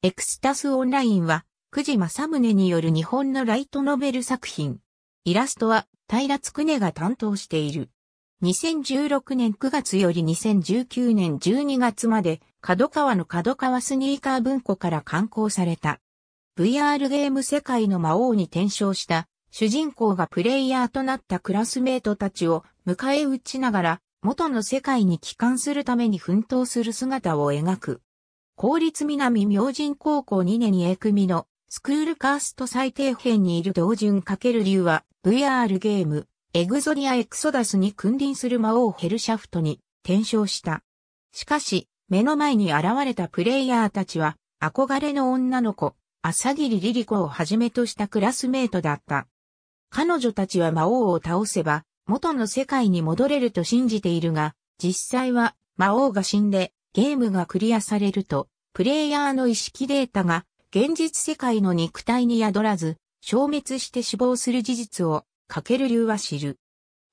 エクスタスオンラインは、久慈正宗による日本のライトノベル作品。イラストは、平津くねが担当している。2016年9月より2019年12月まで、角川の角川スニーカー文庫から刊行された。VR ゲーム世界の魔王に転生した、主人公がプレイヤーとなったクラスメートたちを迎え撃ちながら、元の世界に帰還するために奮闘する姿を描く。公立南明神高校2年 A 組のスクールカースト最低辺にいる同順×流は VR ゲームエグゾディア・エクソダスに君臨する魔王ヘルシャフトに転生した。しかし目の前に現れたプレイヤーたちは憧れの女の子朝霧リリ子をはじめとしたクラスメートだった。彼女たちは魔王を倒せば元の世界に戻れると信じているが実際は魔王が死んでゲームがクリアされると、プレイヤーの意識データが現実世界の肉体に宿らず、消滅して死亡する事実を、かける流は知る。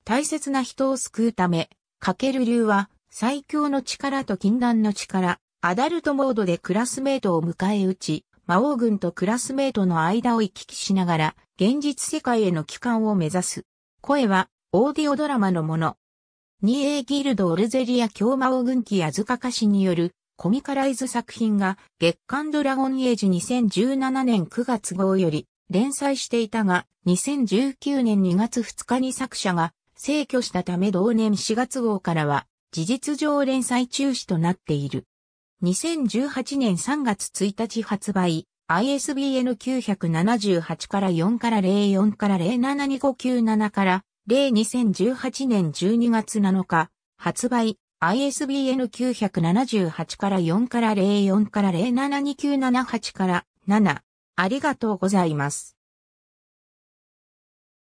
大切な人を救うため、かける流は、最強の力と禁断の力、アダルトモードでクラスメートを迎え撃ち、魔王軍とクラスメートの間を行き来しながら、現実世界への帰還を目指す。声は、オーディオドラマのもの、ニエーギルド・オルゼリア共魔王軍ヤズカカ氏によるコミカライズ作品が月刊ドラゴンエイジ2017年9月号より連載していたが2019年2月2日に作者が逝去したため同年4月号からは事実上連載中止となっている。2018年3月1日発売 ISBN 978から4から04から072597から例2018年12月7日、発売、ISBN 978から4から04から072978から7。ありがとうございます。